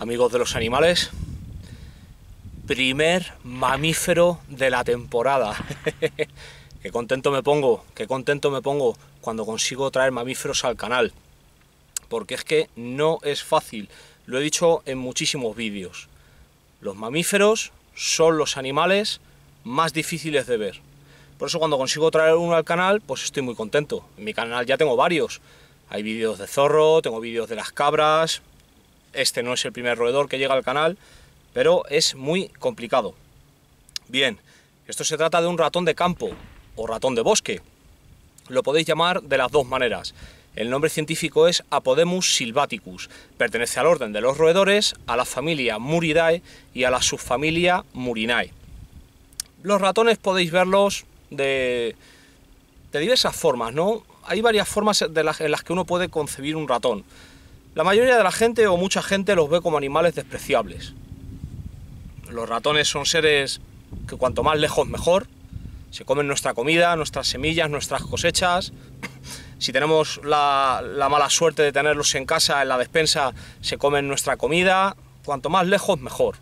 amigos de los animales. Primer mamífero de la temporada. qué contento me pongo, qué contento me pongo cuando consigo traer mamíferos al canal. Porque es que no es fácil. Lo he dicho en muchísimos vídeos. Los mamíferos son los animales más difíciles de ver. Por eso cuando consigo traer uno al canal, pues estoy muy contento. En mi canal ya tengo varios. Hay vídeos de zorro, tengo vídeos de las cabras, este no es el primer roedor que llega al canal, pero es muy complicado. Bien, esto se trata de un ratón de campo o ratón de bosque. Lo podéis llamar de las dos maneras. El nombre científico es Apodemus silvaticus. Pertenece al orden de los roedores, a la familia Muridae y a la subfamilia Murinae. Los ratones podéis verlos de, diversas formas, ¿no? Hay varias formas en las que uno puede concebir un ratón. La mayoría de la gente o mucha gente los ve como animales despreciables. Los ratones son seres que cuanto más lejos mejor. Se comen nuestra comida, nuestras semillas, nuestras cosechas. Si tenemos la, mala suerte de tenerlos en casa, en la despensa, se comen nuestra comida. Cuanto más lejos mejor.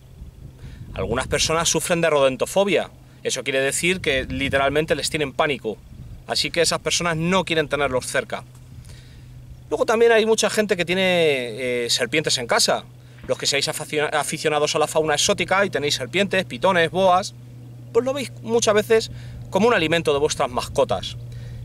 Algunas personas sufren de rodentofobia. Eso quiere decir que literalmente les tienen pánico. Así que esas personas no quieren tenerlos cerca. Luego también hay mucha gente que tiene eh, serpientes en casa. Los que seáis aficionados a la fauna exótica y tenéis serpientes, pitones, boas, pues lo veis muchas veces como un alimento de vuestras mascotas.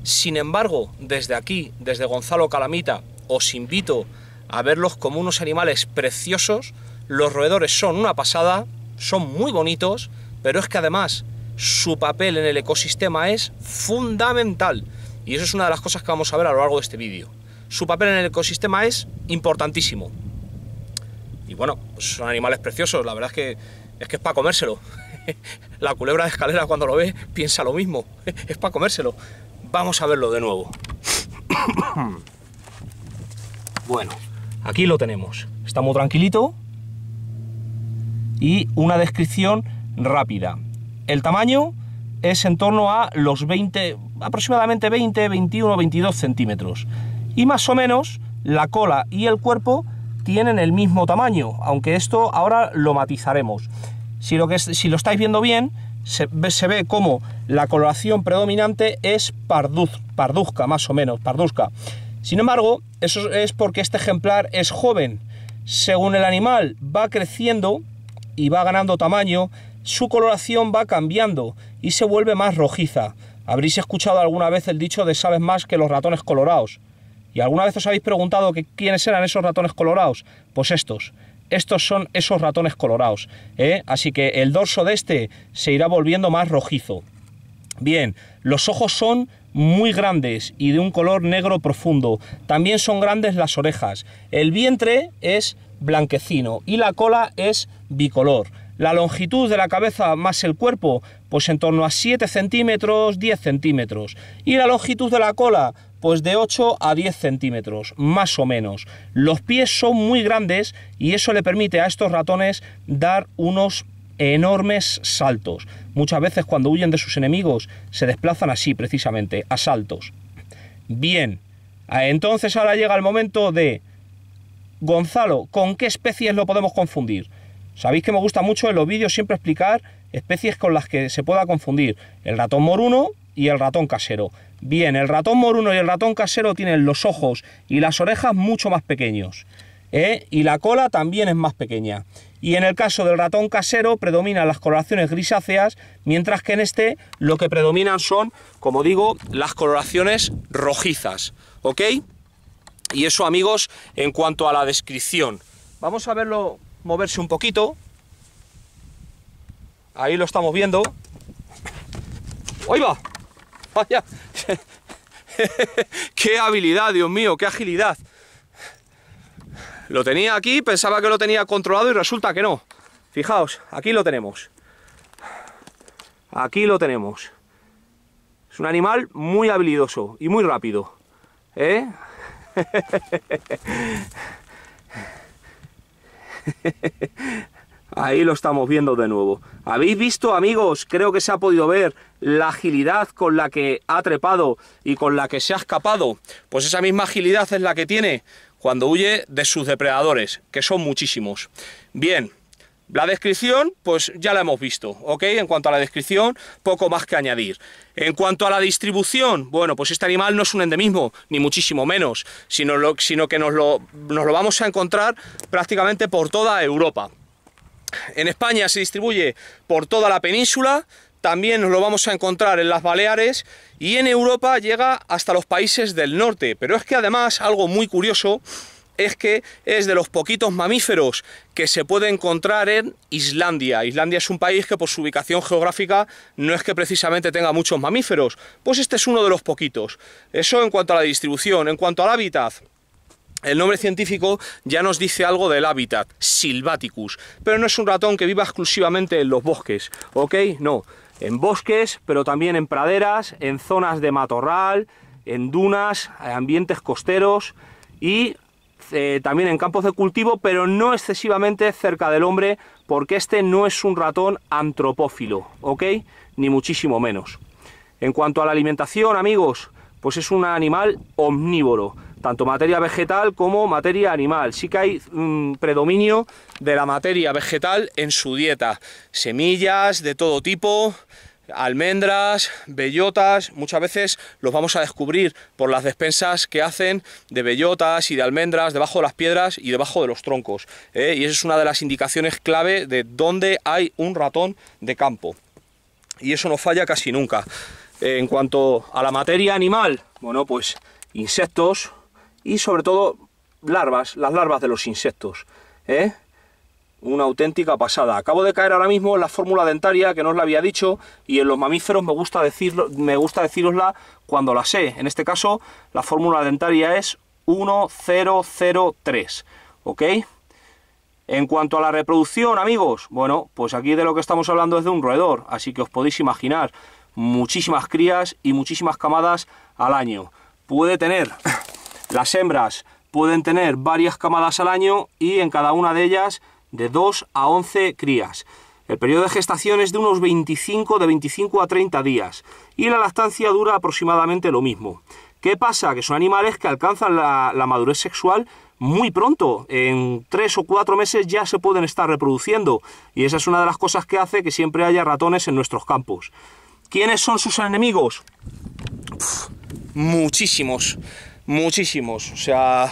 Sin embargo, desde aquí, desde Gonzalo Calamita, os invito a verlos como unos animales preciosos. Los roedores son una pasada, son muy bonitos, pero es que además su papel en el ecosistema es fundamental. Y eso es una de las cosas que vamos a ver a lo largo de este vídeo su papel en el ecosistema es importantísimo. Y bueno, pues son animales preciosos, la verdad es que es, que es para comérselo. la culebra de escalera cuando lo ve piensa lo mismo, es para comérselo. Vamos a verlo de nuevo. bueno, aquí lo tenemos. Está muy tranquilito. Y una descripción rápida. El tamaño es en torno a los 20, aproximadamente 20, 21, 22 centímetros y más o menos la cola y el cuerpo tienen el mismo tamaño, aunque esto ahora lo matizaremos. Si lo, estáis viendo bien, se ve, como la coloración predominante es parduzca, más o menos, parduzca. Sin embargo, eso es porque este ejemplar es joven. Según el animal va creciendo y va ganando tamaño, su coloración va cambiando y se vuelve más rojiza. Habréis escuchado alguna vez el dicho de sabes más que los ratones colorados. ¿Y alguna vez os habéis preguntado que quiénes eran esos ratones colorados? Pues estos. Estos son esos ratones colorados. ¿eh? Así que el dorso de este se irá volviendo más rojizo. Bien, los ojos son muy grandes y de un color negro profundo. También son grandes las orejas. El vientre es blanquecino y la cola es bicolor. La longitud de la cabeza más el cuerpo, pues en torno a 7 centímetros, 10 centímetros. Y la longitud de la cola, pues de 8 a 10 centímetros, más o menos. Los pies son muy grandes y eso le permite a estos ratones dar unos enormes saltos. Muchas veces cuando huyen de sus enemigos se desplazan así precisamente, a saltos. Bien, entonces ahora llega el momento de... Gonzalo, ¿con qué especies lo podemos confundir? Sabéis que me gusta mucho en los vídeos siempre explicar especies con las que se pueda confundir. El ratón moruno, y el ratón casero. Bien, el ratón moruno y el ratón casero tienen los ojos y las orejas mucho más pequeños. ¿eh? Y la cola también es más pequeña. Y en el caso del ratón casero predominan las coloraciones grisáceas, mientras que en este lo que predominan son, como digo, las coloraciones rojizas. ¿Ok? Y eso, amigos, en cuanto a la descripción. Vamos a verlo moverse un poquito. Ahí lo estamos viendo. ¡Ahí va! Vaya, qué habilidad, Dios mío, qué agilidad. Lo tenía aquí, pensaba que lo tenía controlado y resulta que no. Fijaos, aquí lo tenemos. Aquí lo tenemos. Es un animal muy habilidoso y muy rápido. ¿Eh? Ahí lo estamos viendo de nuevo. ¿Habéis visto, amigos? Creo que se ha podido ver la agilidad con la que ha trepado y con la que se ha escapado. Pues esa misma agilidad es la que tiene cuando huye de sus depredadores, que son muchísimos. Bien, la descripción, pues ya la hemos visto, ¿ok? En cuanto a la descripción, poco más que añadir. En cuanto a la distribución, bueno, pues este animal no es un endemismo, ni muchísimo menos, sino, que nos lo vamos a encontrar prácticamente por toda Europa. En España se distribuye por toda la península, también nos lo vamos a encontrar en las Baleares y en Europa llega hasta los países del norte. Pero es que además algo muy curioso es que es de los poquitos mamíferos que se puede encontrar en Islandia. Islandia es un país que por su ubicación geográfica no es que precisamente tenga muchos mamíferos, pues este es uno de los poquitos. Eso en cuanto a la distribución, en cuanto al hábitat. El nombre científico ya nos dice algo del hábitat, Silvaticus, pero no es un ratón que viva exclusivamente en los bosques, ¿ok? No, en bosques, pero también en praderas, en zonas de matorral, en dunas, en ambientes costeros y eh, también en campos de cultivo, pero no excesivamente cerca del hombre, porque este no es un ratón antropófilo, ¿ok? Ni muchísimo menos. En cuanto a la alimentación, amigos, pues es un animal omnívoro tanto materia vegetal como materia animal. Sí que hay un mm, predominio de la materia vegetal en su dieta. Semillas de todo tipo, almendras, bellotas, muchas veces los vamos a descubrir por las despensas que hacen de bellotas y de almendras debajo de las piedras y debajo de los troncos. ¿eh? Y esa es una de las indicaciones clave de dónde hay un ratón de campo. Y eso no falla casi nunca. En cuanto a la materia animal, bueno, pues insectos, y sobre todo larvas, las larvas de los insectos. ¿eh? Una auténtica pasada. Acabo de caer ahora mismo en la fórmula dentaria que no os la había dicho y en los mamíferos me gusta, decirlo, me gusta decirosla cuando la sé. En este caso la fórmula dentaria es 1003. ¿Ok? En cuanto a la reproducción, amigos, bueno, pues aquí de lo que estamos hablando es de un roedor, así que os podéis imaginar muchísimas crías y muchísimas camadas al año. Puede tener Las hembras pueden tener varias camadas al año y en cada una de ellas de 2 a 11 crías. El periodo de gestación es de unos 25, de 25 a 30 días y la lactancia dura aproximadamente lo mismo. ¿Qué pasa? Que son animales que alcanzan la, madurez sexual muy pronto, en 3 o 4 meses ya se pueden estar reproduciendo y esa es una de las cosas que hace que siempre haya ratones en nuestros campos. ¿Quiénes son sus enemigos? muchísimos. Muchísimos, o sea,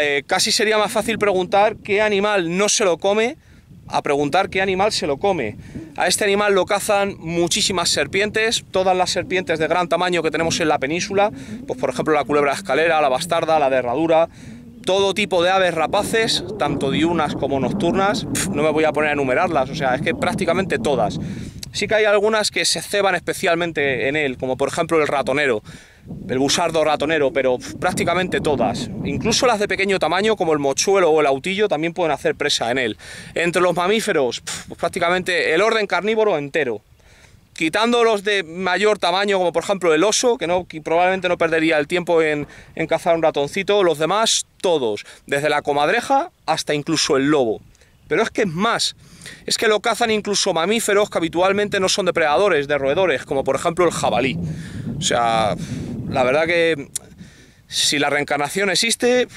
eh, casi sería más fácil preguntar qué animal no se lo come a preguntar qué animal se lo come. A este animal lo cazan muchísimas serpientes, todas las serpientes de gran tamaño que tenemos en la península, pues por ejemplo la culebra escalera, la bastarda, la derradura, todo tipo de aves rapaces, tanto diurnas como nocturnas, no me voy a poner a enumerarlas, o sea, es que prácticamente todas. Sí que hay algunas que se ceban especialmente en él, como por ejemplo el ratonero, el busardo ratonero, pero prácticamente todas. Incluso las de pequeño tamaño, como el mochuelo o el autillo, también pueden hacer presa en él. Entre los mamíferos, pues prácticamente el orden carnívoro entero quitando los de mayor tamaño, como por ejemplo el oso, que, no, probablemente no perdería el tiempo en, cazar un ratoncito, los demás todos, desde la comadreja hasta incluso el lobo. Pero es que es más, es que lo cazan incluso mamíferos que habitualmente no son depredadores, de roedores, como por ejemplo el jabalí. O sea, la verdad que si la reencarnación existe,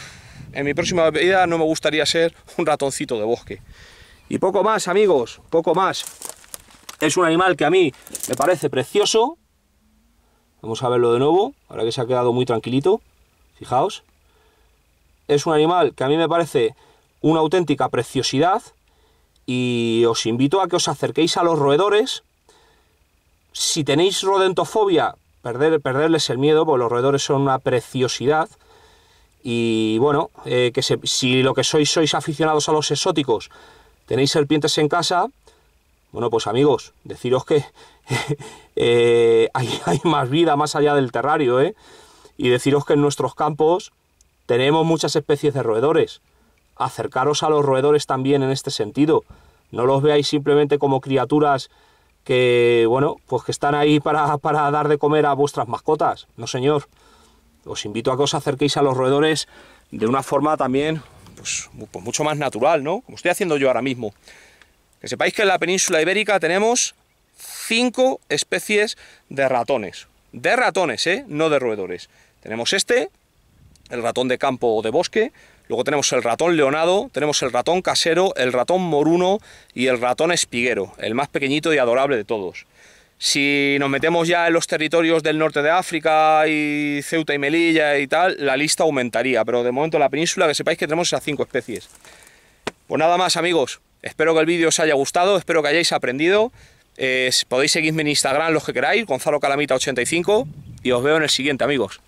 en mi próxima vida no me gustaría ser un ratoncito de bosque. Y poco más, amigos, poco más. Es un animal que a mí me parece precioso. Vamos a verlo de nuevo, ahora que se ha quedado muy tranquilito. Fijaos. Es un animal que a mí me parece una auténtica preciosidad y os invito a que os acerquéis a los roedores. Si tenéis rodentofobia, perder, perderles el miedo, porque los roedores son una preciosidad. Y bueno, eh, que si lo que sois sois aficionados a los exóticos, tenéis serpientes en casa, bueno, pues amigos, deciros que eh, hay, hay, más vida más allá del terrario, ¿eh? Y deciros que en nuestros campos tenemos muchas especies de roedores acercaros a los roedores también en este sentido. No los veáis simplemente como criaturas que, bueno, pues que están ahí para, dar de comer a vuestras mascotas. No, señor. Os invito a que os acerquéis a los roedores de una forma también, pues, pues, mucho más natural, ¿no? Como estoy haciendo yo ahora mismo. Que sepáis que en la península ibérica tenemos cinco especies de ratones. De ratones, ¿eh? No de roedores. Tenemos este, el ratón de campo o de bosque, Luego tenemos el ratón leonado, tenemos el ratón casero, el ratón moruno y el ratón espiguero, el más pequeñito y adorable de todos. Si nos metemos ya en los territorios del norte de África y Ceuta y Melilla y tal, la lista aumentaría, pero de momento en la península que sepáis que tenemos esas cinco especies. Pues nada más amigos, espero que el vídeo os haya gustado, espero que hayáis aprendido. Eh, podéis seguirme en Instagram los que queráis, Gonzalo Calamita85, y os veo en el siguiente amigos.